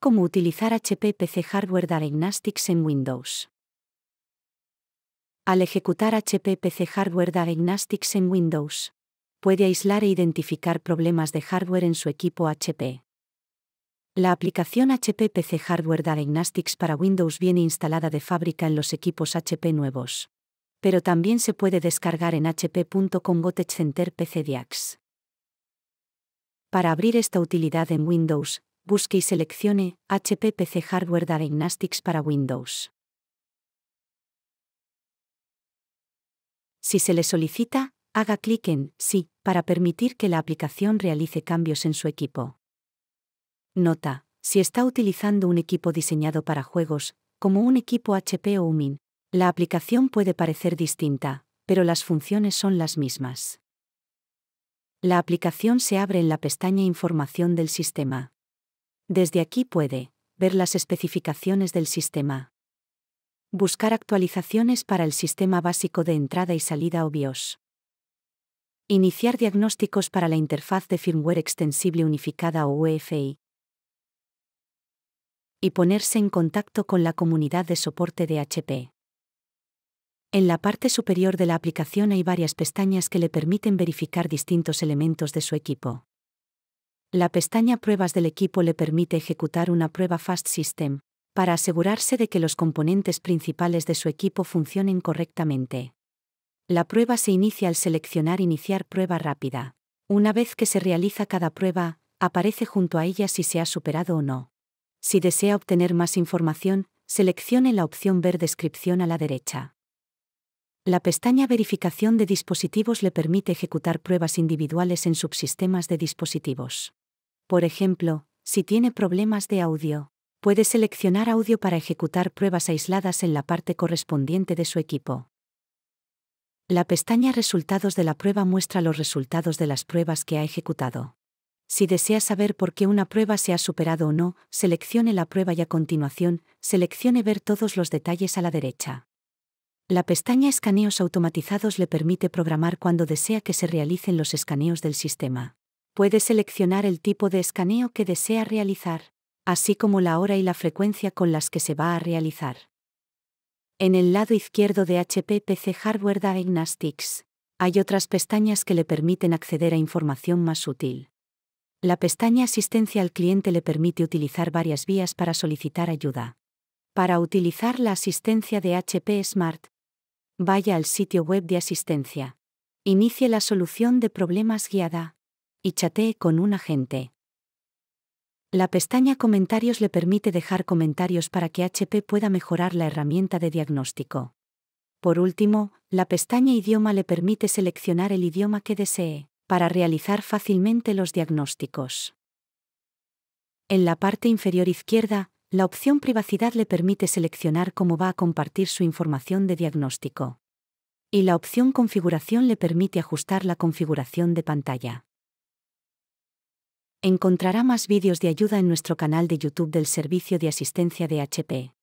Cómo utilizar HPPC Hardware Diagnostics en Windows. Al ejecutar HPPC Hardware Diagnostics en Windows, puede aislar e identificar problemas de hardware en su equipo HP. La aplicación HPPC Hardware Diagnostics para Windows viene instalada de fábrica en los equipos HP nuevos. Pero también se puede descargar en hp.com Center pcdiax. Para abrir esta utilidad en Windows, busque y seleccione HP PC Hardware Diagnostics para Windows. Si se le solicita, haga clic en Sí para permitir que la aplicación realice cambios en su equipo. Nota, si está utilizando un equipo diseñado para juegos, como un equipo HP o UMIN, la aplicación puede parecer distinta, pero las funciones son las mismas. La aplicación se abre en la pestaña Información del sistema. Desde aquí puede ver las especificaciones del sistema. Buscar actualizaciones para el sistema básico de entrada y salida o BIOS. Iniciar diagnósticos para la interfaz de firmware extensible unificada o UEFI. Y ponerse en contacto con la comunidad de soporte de HP. En la parte superior de la aplicación hay varias pestañas que le permiten verificar distintos elementos de su equipo. La pestaña Pruebas del equipo le permite ejecutar una prueba Fast System, para asegurarse de que los componentes principales de su equipo funcionen correctamente. La prueba se inicia al seleccionar Iniciar prueba rápida. Una vez que se realiza cada prueba, aparece junto a ella si se ha superado o no. Si desea obtener más información, seleccione la opción Ver descripción a la derecha. La pestaña Verificación de dispositivos le permite ejecutar pruebas individuales en subsistemas de dispositivos. Por ejemplo, si tiene problemas de audio, puede seleccionar audio para ejecutar pruebas aisladas en la parte correspondiente de su equipo. La pestaña Resultados de la prueba muestra los resultados de las pruebas que ha ejecutado. Si desea saber por qué una prueba se ha superado o no, seleccione la prueba y a continuación, seleccione Ver todos los detalles a la derecha. La pestaña Escaneos automatizados le permite programar cuando desea que se realicen los escaneos del sistema puede seleccionar el tipo de escaneo que desea realizar, así como la hora y la frecuencia con las que se va a realizar. En el lado izquierdo de HP PC Hardware Diagnostics, hay otras pestañas que le permiten acceder a información más útil. La pestaña Asistencia al cliente le permite utilizar varias vías para solicitar ayuda. Para utilizar la asistencia de HP Smart, vaya al sitio web de asistencia. Inicie la solución de problemas guiada y chatee con un agente. La pestaña Comentarios le permite dejar comentarios para que HP pueda mejorar la herramienta de diagnóstico. Por último, la pestaña Idioma le permite seleccionar el idioma que desee, para realizar fácilmente los diagnósticos. En la parte inferior izquierda, la opción Privacidad le permite seleccionar cómo va a compartir su información de diagnóstico. Y la opción Configuración le permite ajustar la configuración de pantalla. Encontrará más vídeos de ayuda en nuestro canal de YouTube del Servicio de Asistencia de HP.